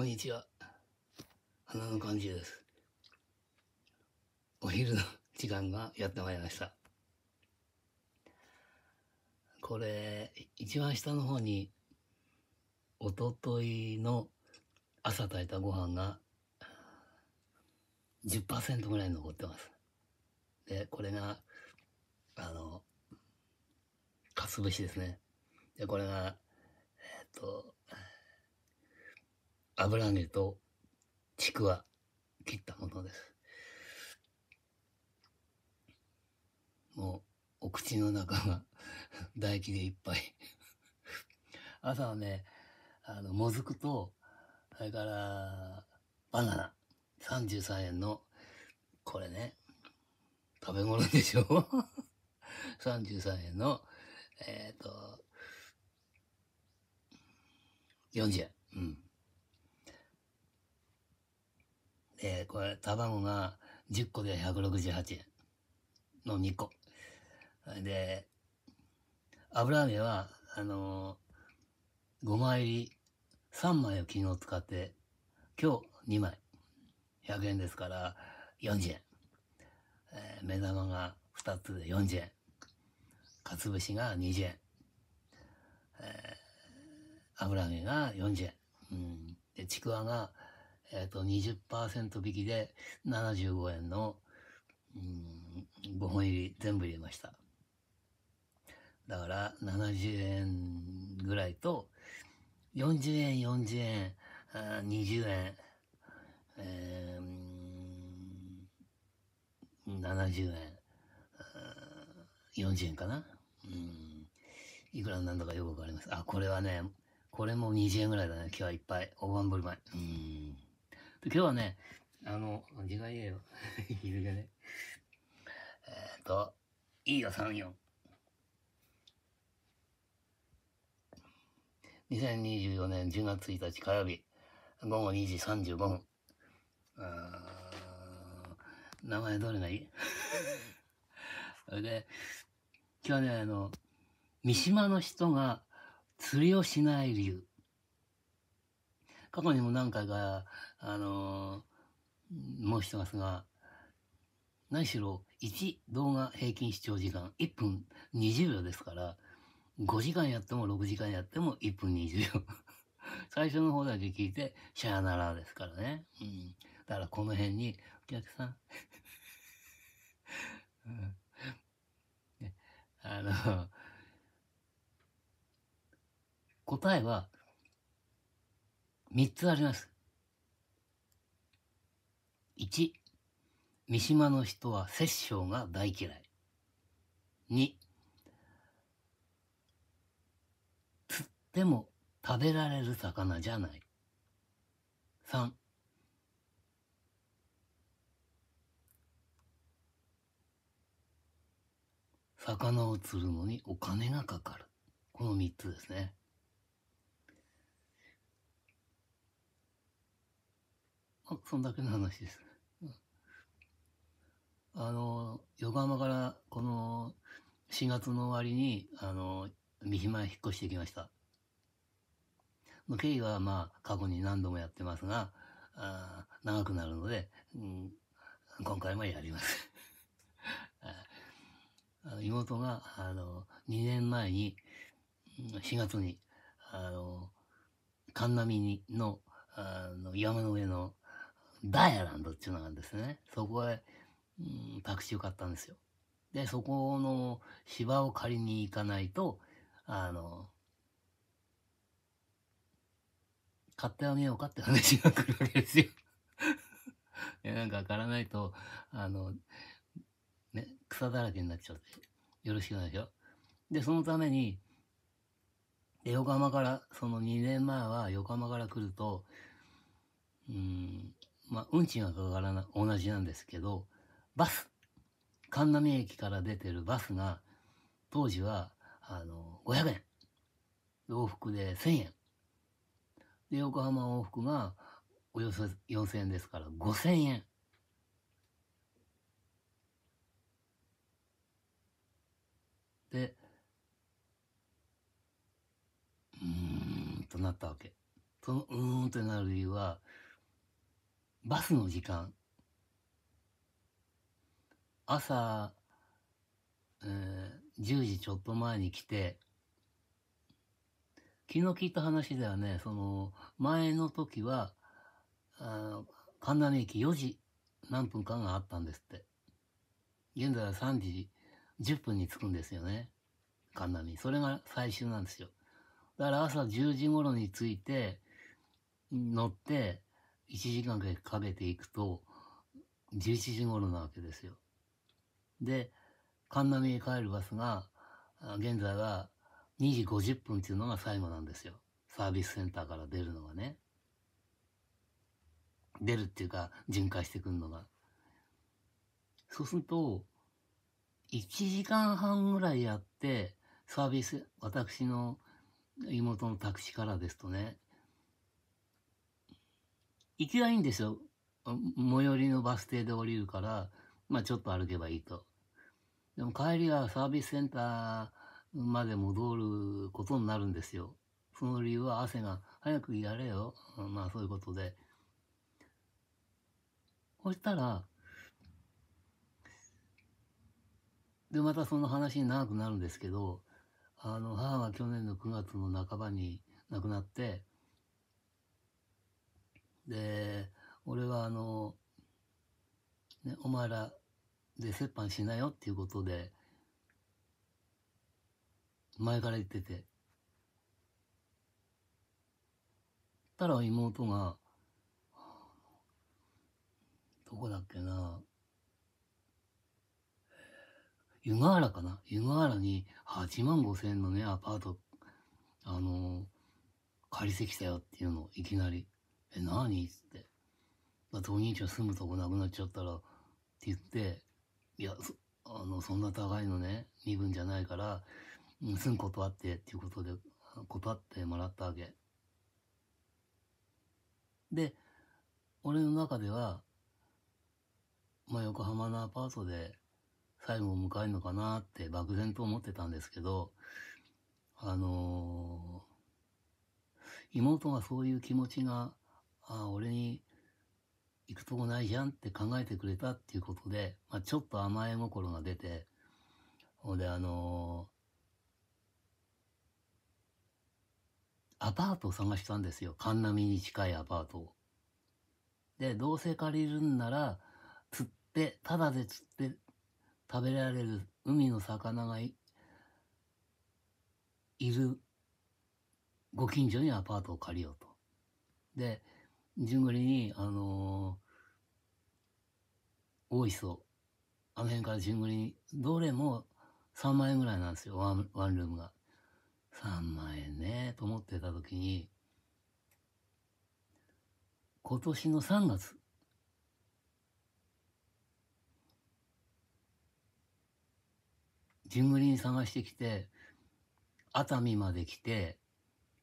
こんにちは。花の感じです。お昼の時間がやってまいりました。これ、一番下の方に、おとといの朝炊いたご飯が10%ぐらい残ってます。で、これが、あの、かつぶしですね。で、これが、えー、っと、油揚げとちくわ切ったものです。もうお口の中が 唾液でいっぱい 朝はね、あの、もずくと、それからバナナ33円の、これね、食べ物でしょ ?33 円の、えっ、ー、と、40円。うん。えー、これ、卵が10個で168円の2個。で、油揚げは、あのー、5枚入り3枚を昨日使って、今日2枚。100円ですから、40円。えー、目玉が2つで40円。かつぶしが20円。えー、油揚げが40円。うん。で、ちくわがえっ、ー、と、20%引きで75円の、うん、5本入り全部入れました。だから、70円ぐらいと、40円、40円、あ20円、えー、70円、40円かな。うんいくらなんだかよくわかります。あ、これはね、これも20円ぐらいだね。今日はいっぱい。大盤振る舞い。うん。今日はね、あの、時間言えよ。昼がね。えっ、ー、と、いいよ、3、4。2024年10月1日火曜日、午後2時35分。名前どれがいい それで、今日はね、あの、三島の人が釣りをしない理由。過去にも何回か、あのー、申してますが、何しろ1動画平均視聴時間1分20秒ですから、5時間やっても6時間やっても1分20秒。最初の方だけ聞いて、シャーならですからね。うん。だからこの辺に、お客さん うん、ね、あの、答えは3つあります。1、三島の人は殺生が大嫌い。2、釣っても食べられる魚じゃない。3、魚を釣るのにお金がかかる。この3つですね。そんだけの話です。あの、横浜からこの4月の終わりに、あの、三島へ引っ越してきました。の経緯はまあ過去に何度もやってますが、あ長くなるので、うん、今回もやります。あの妹があの2年前に4月にあの神波のあの山の上のダイアランドっていうのがあるんですね。そこへ、うん、タクシーを買ったんですよ。で、そこの芝を借りに行かないと、あの、買ってあげようかって話が来るわけですよ。なんか買らないと、あの、ね、草だらけになっちゃって、よろしくないでしょ。で、そのために、横浜から、その2年前は横浜から来ると、うん、まあ、運賃はかからな同じなんですけど、バス、神奈美駅から出てるバスが、当時は、あの、500円。往復で1000円。で、横浜往復が、およそ4000円ですから、5000円。で、うーんとなったわけ。そのうーんとなる理由は、バスの時間朝、えー、10時ちょっと前に来て昨日聞いた話ではねその前の時はあ神田の駅4時何分間があったんですって現在は3時10分に着くんですよね神田にそれが最終なんですよだから朝10時頃に着いて乗って1時間かけていくと11時頃なわけですよ。で神波へ帰るバスが現在は2時50分っていうのが最後なんですよサービスセンターから出るのがね出るっていうか巡回してくるのがそうすると1時間半ぐらいやってサービス私の妹の宅地からですとね行きはいいんですよ。最寄りのバス停で降りるから、まあちょっと歩けばいいと。でも帰りはサービスセンターまで戻ることになるんですよ。その理由は汗が早くやれよ。まあそういうことで。そしたら、で、またその話に長くなるんですけど、あの、母が去年の9月の半ばに亡くなって、で、俺はあの、ね、お前らで折半しなよっていうことで、前から言ってて。たら妹が、どこだっけな、湯河原かな湯河原に8万5千円のね、アパート、あのー、借りてきたよっていうのをいきなりえ、何つって。まあ、お兄ちゃん住むとこなくなっちゃったら、って言って、いや、あの、そんな高いのね、身分じゃないから、うん、すぐ断って、っていうことで、断ってもらったわけ。で、俺の中では、まあ、横浜のアパートで最後を迎えるのかなって漠然と思ってたんですけど、あのー、妹がそういう気持ちがああ、俺に行くとこないじゃんって考えてくれたっていうことで、まあ、ちょっと甘え心が出て、ほんで、あのー、アパートを探したんですよ。神波に近いアパートを。で、どうせ借りるんなら、釣って、ただで釣って食べられる海の魚がいいるご近所にアパートを借りようと。で、順繰りに、あのー、大磯、あの辺から順繰りに、どれも3万円ぐらいなんですよ、ワンワンルームが。3万円ね、と思ってた時に、今年の3月、順繰りに探してきて、熱海まで来て、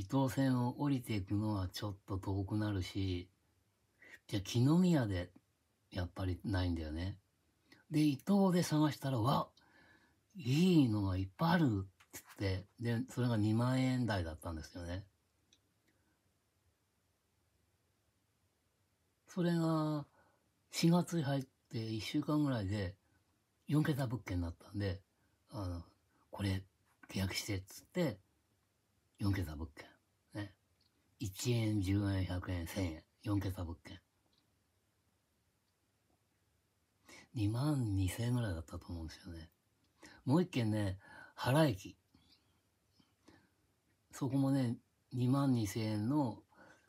伊東線を降りていくのはちょっと遠くなるし、じゃあ、木の宮で、やっぱりないんだよね。で、伊東で探したら、わいいのがいっぱいあるっつって、で、それが2万円台だったんですよね。それが、4月に入って1週間ぐらいで、4桁物件になったんで、あの、これ、契約してっつって、4桁物件。ね。1円、10円、100円、1000円。4桁物件。2万2000円ぐらいだったと思うんですよね。もう一軒ね、原駅。そこもね、2万2000円の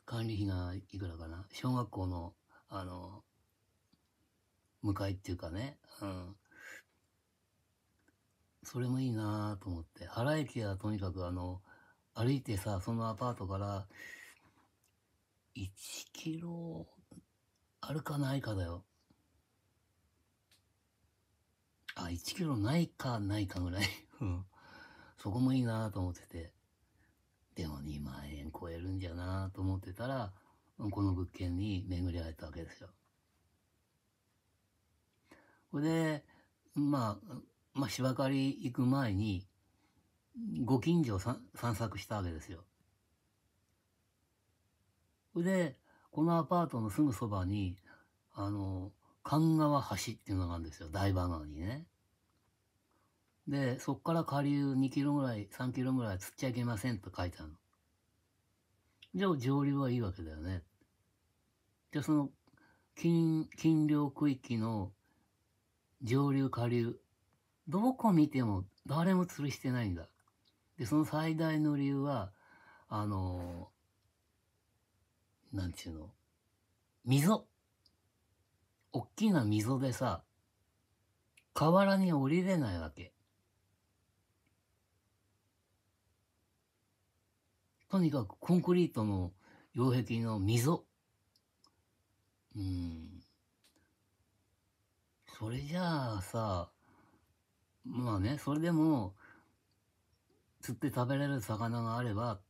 管理費がいくらかな。小学校の、あの、向かいっていうかね。うん。それもいいなと思って。原駅はとにかくあの、歩いてさ、そのアパートから、1キロあるかないかだよ。あ、1キロないかないかぐらい。うん。そこもいいなと思ってて。でも2万円超えるんじゃなと思ってたら、この物件に巡り合えたわけですよ。これで、まあ、まあ、芝刈り行く前に、ご近所を散策したわけですよ。で、このアパートのすぐそばに、あの、神川橋っていうのがあるんですよ。台場川にね。で、そこから下流2キロぐらい、3キロぐらい釣っちゃいけませんと書いてあるの。じゃあ上流はいいわけだよね。じゃあその禁、禁漁区域の上流下流、どこ見ても誰も釣りしてないんだ。でその最大の理由はあのなんちゅうの溝大きな溝でさ河原に降りれないわけとにかくコンクリートの擁壁の溝うんそれじゃあさまあねそれでも釣って食べれる魚があれば、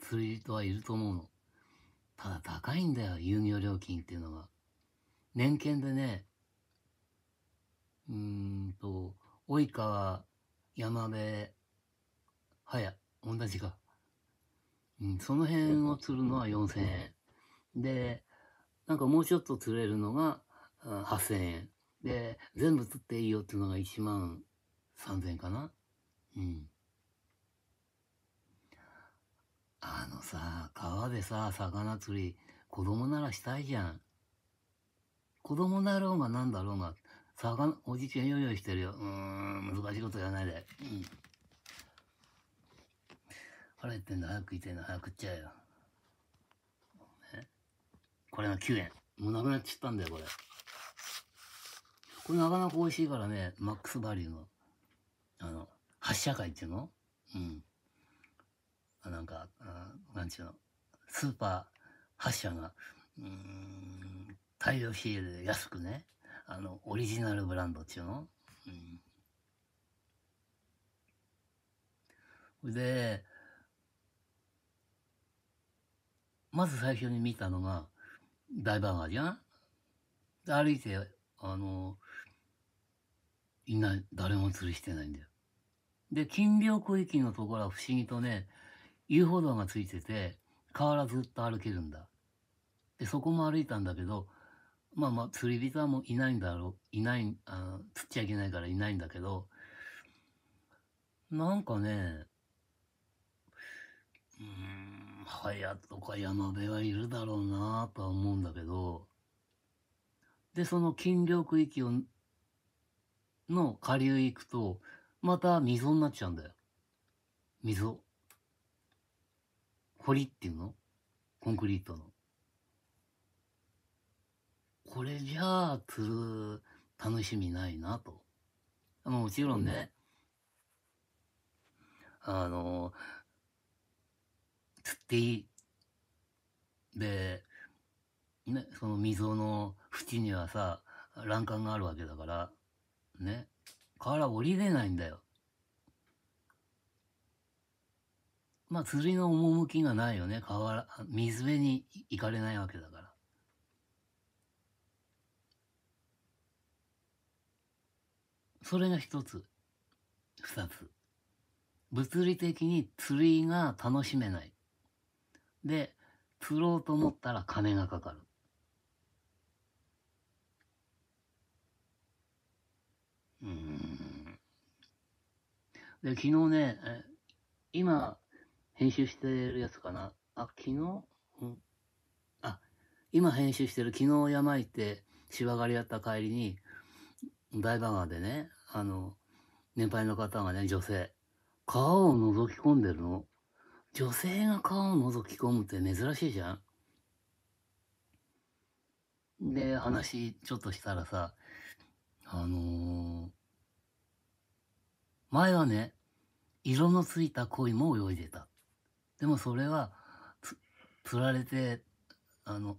釣り人はいると思うの。ただ高いんだよ、遊漁料金っていうのが。年間でね、うーんと、及川、山部、早、同じか。うん、その辺を釣るのは4000円。で、なんかもうちょっと釣れるのが8000円。で、全部釣っていいよっていうのが1万3000円かな。うん。あのさ、川でさ、魚釣り、子供ならしたいじゃん。子供だろうが何だろうが、魚、おじちゃん用意してるよ。うーん、難しいこと言わないで。うん。腹減ってんだ、早く食いてんだ、早く食っちゃえよ。これが9円。もうなくなっちゃったんだよ、これ。これなかなか美味しいからね、マックスバリューの、あの、発射会っていうのうん。なんか、うん、なんちゅうの、スーパー発車が、うん、大量仕入れで安くね、あの、オリジナルブランドっちゅうの、うん、で、まず最初に見たのが、ダイバーガーじゃんで歩いて、あの、いない、誰も釣りしてないんだよ。で、禁漁区域のところは不思議とね、遊歩道がついてて、わらずっと歩けるんだ。で、そこも歩いたんだけど、まあまあ、釣り人はもういないんだろう。いない、あ釣っちゃいけないからいないんだけど、なんかね、うーん、早とか山辺はいるだろうなとは思うんだけど、で、その禁漁区域を、の下流行くと、また溝になっちゃうんだよ。溝。堀っていうのコンクリートの。これじゃあ釣る楽しみないなと。もちろんね、うん、あの、釣っていい。で、ね、その溝の縁にはさ、欄干があるわけだから、ね、から降りれないんだよ。まあ、釣りの趣がないよね。川水辺に行かれないわけだから。それが一つ。二つ。物理的に釣りが楽しめない。で、釣ろうと思ったら金がかかる。うん。で、昨日ね、今、編集してるやつかな。あ、昨日、うん、あ、今編集してる昨日山行って芝刈りやった帰りに、大バガーでね、あの、年配の方がね、女性、川を覗き込んでるの。女性が川を覗き込むって珍しいじゃん。で、話ちょっとしたらさ、あのー、前はね、色のついた鯉も泳いでた。でもそれはつ釣られてあの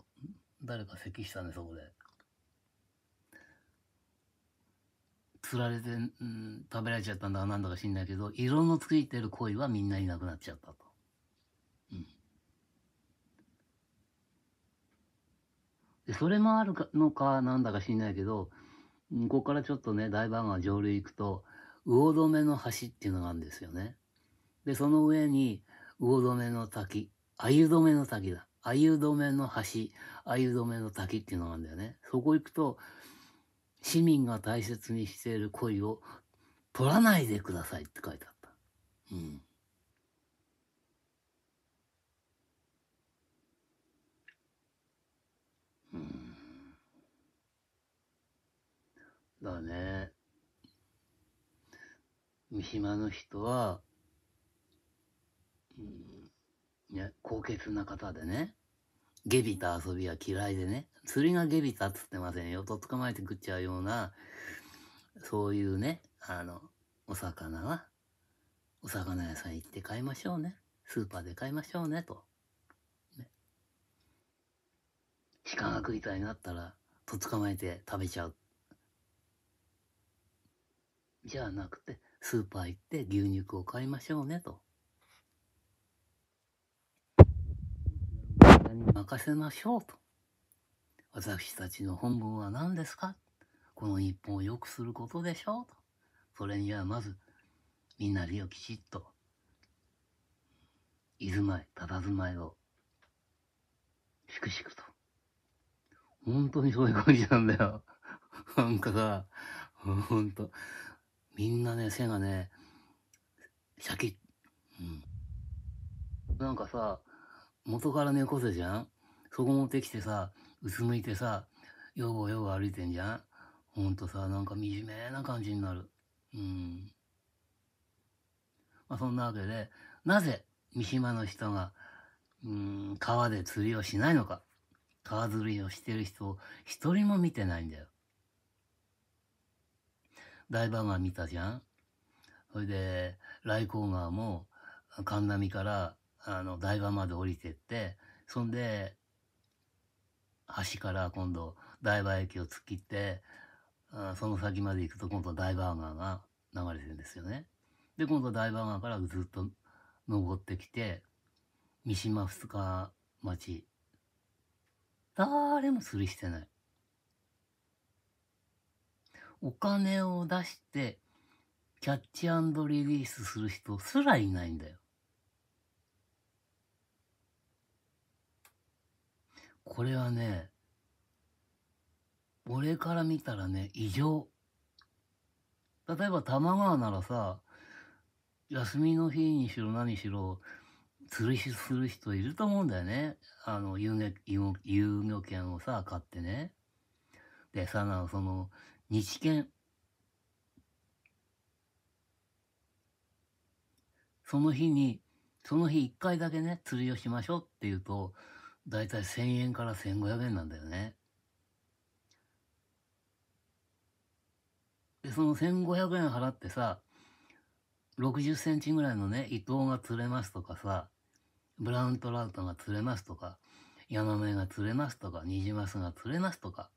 誰か咳したねそこで釣られて、うん、食べられちゃったんだなんだか知んないけど色のついてる鯉はみんないなくなっちゃったと、うん、でそれもあるかのかなんだか知んないけどここからちょっとね大番川上流行くと魚留の橋っていうのがあるんですよねでその上に魚留めの滝、鮎止めの滝だ。鮎止めの橋、鮎止めの滝っていうのがあるんだよね。そこ行くと、市民が大切にしている恋を取らないでくださいって書いてあった。うん。うん。だね。三島の人は、いや、高潔な方でね、下痢た遊びは嫌いでね、釣りが下痢たっつってませんよ。と捕まえて食っちゃうような、そういうね、あの、お魚は、お魚屋さん行って買いましょうね。スーパーで買いましょうね、と。ね、鹿が食いたいなったら、と捕まえて食べちゃう。じゃなくて、スーパー行って牛肉を買いましょうね、と。に任せましょうと。私たちの本文は何ですかこの日本を良くすることでしょうと。それにはまず、みんなりをきちっと、居住まい、たたずまいを、しくしくと。本当にそういう感じなんだよ。なんかさ、ほんと、みんなね、背がね、シャキッ。うん。なんかさ、元から猫背じゃんそこ持ってきてさ、うつむいてさ、よぼよぼ歩いてんじゃんほんとさ、なんか惨めな感じになる。うん。まあ、そんなわけで、なぜ三島の人が、うん、川で釣りをしないのか。川釣りをしてる人を一人も見てないんだよ。大場が見たじゃんそれで、来光川も、神波からあの、台場まで降りてって、そんで、橋から今度、台場駅を突っ切って、あその先まで行くと今度は台場川が流れてるんですよね。で、今度は台場川からずっと登ってきて、三島二日町。誰も釣りしてない。お金を出して、キャッチリリースする人すらいないんだよ。これはね、俺から見たらね、異常。例えば多摩川ならさ、休みの日にしろ何しろ、釣りしする人いると思うんだよね。あの、遊漁、遊漁券をさ、買ってね。で、さな、その、日券。その日に、その日一回だけね、釣りをしましょうっていうと、だいたい1000円から1500円なんだよね。で、その1500円払ってさ、60センチぐらいのね、伊藤が釣れますとかさ、ブラウントラウトが釣れますとか、ヤマメが釣れますとか、ニジマスが釣れますとか、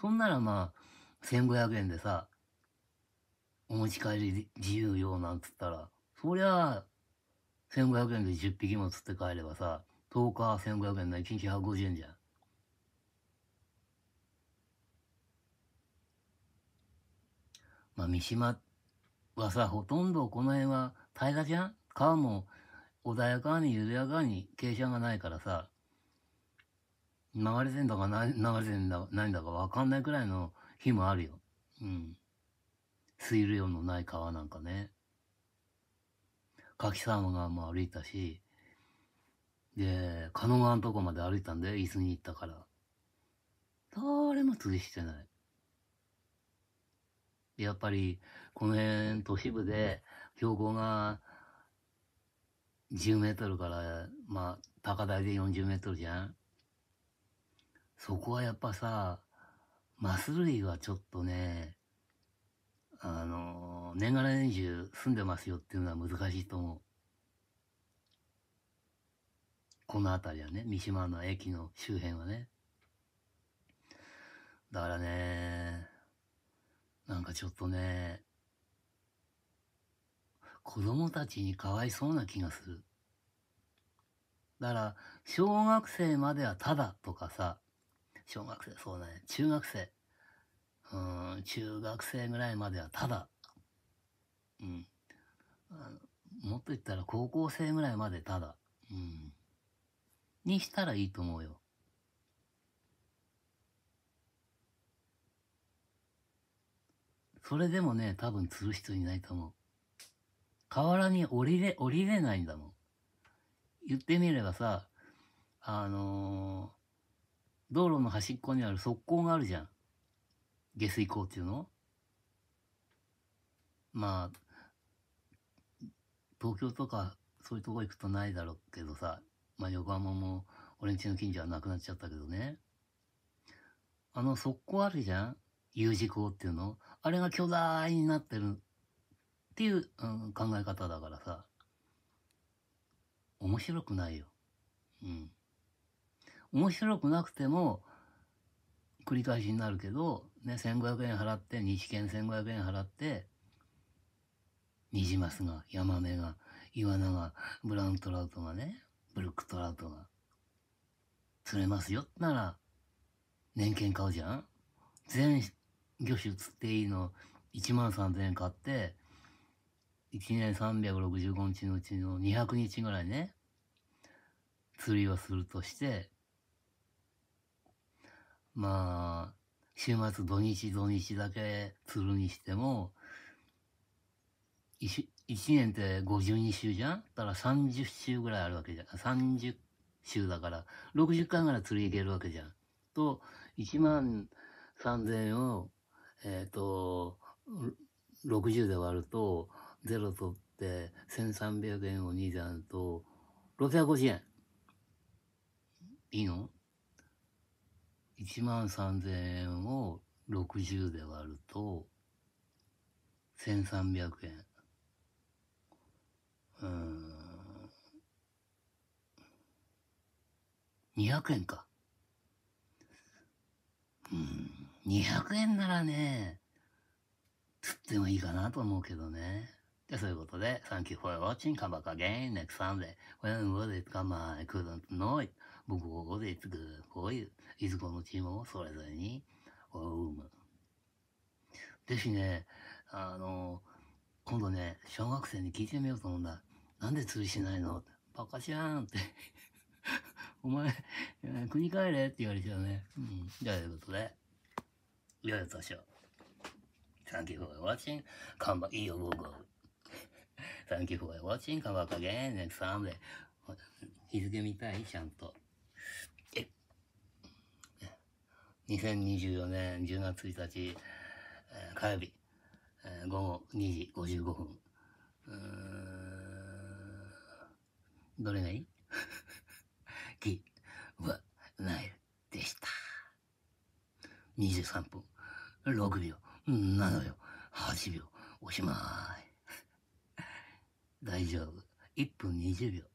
そんならまあ、1500円でさ、お持ち帰り自由よなんつったら、そりゃあ、1500円で10匹も釣って帰ればさ、10日1500円だ、1日150円じゃん。まあ、三島はさ、ほとんどこの辺は平らじゃん川も穏やかに緩やかに傾斜がないからさ、流れてんだかな流れてんだないんだかわかんないくらいの日もあるよ。うん。水量のない川なんかね。柿沢ーモが歩いたし、で、狩野川のとこまで歩いたんで、椅子に行ったから。誰も釣りしてない。やっぱり、この辺都市部で、標高が10メートルから、まあ、高台で40メートルじゃん。そこはやっぱさ、マス類はちょっとね、あの、年がら年中住んでますよっていうのは難しいと思う。この辺りはね、三島の駅の周辺はね。だからね、なんかちょっとね、子供たちにかわいそうな気がする。だから、小学生まではただとかさ、小学生、そうだね、中学生。うん、中学生ぐらいまではただ。うん。もっと言ったら高校生ぐらいまでただ。うん。にしたらいいと思うよ。それでもね、多分釣る人いないと思う。河原に降りれ、降りれないんだもん。言ってみればさ、あのー、道路の端っこにある側溝があるじゃん。下水溝っていうのまあ、東京とかそういうとこ行くとないだろうけどさ、まあ、横浜も俺んちの近所はなくなっちゃったけどね。あの、速攻あるじゃん ?U 字工っていうのあれが巨大になってるっていう、うん、考え方だからさ。面白くないよ。うん。面白くなくても、繰り返しになるけど、ね、1500円払って、西券1500円払って、ニジマスが、ヤマメが、イワナが、ブラウントラウトがね、ブルックトラウトが釣れますよなら年券買うじゃん全魚種釣っていいの1万3000円買って1年365日のうちの200日ぐらいね釣りをするとしてまあ週末土日土日だけ釣るにしても1年って52週じゃんだから30週ぐらいあるわけじゃん。30週だから、60回ぐらい釣り行けるわけじゃん。と、1万3000円を、えっ、ー、と、60で割ると、0取って1300円を2で割ると、650円。いいの ?1 万3000円を60で割ると、1300円。うん200円かうん200円ならね釣ってもいいかなと思うけどねで、そういうことで、Thank you for watching. Come back again next Sunday. When was it? Come I couldn't know it. 僕ここでいつぐ、こういう、いずこのチームをそれぞれに、おうむ。ぜひね、あの、今度ね、小学生に聞いてみようと思うんだ。なんで釣りしないのって。バカじゃーんって。お前、国帰れって言われちゃうね。うん。じゃあ、ということで。いや、どうしよう。Thank you for watching. Come back. いいよ、僕。ーゴー。Thank you for watching. Come back again. Next time. 日付見たいちゃんと。2024年10月1日、えー、火曜日、えー、午後2時55分。うんどれがいいギはナイルでした。23分、6秒、7秒、8秒、おしまい。大丈夫。1分20秒。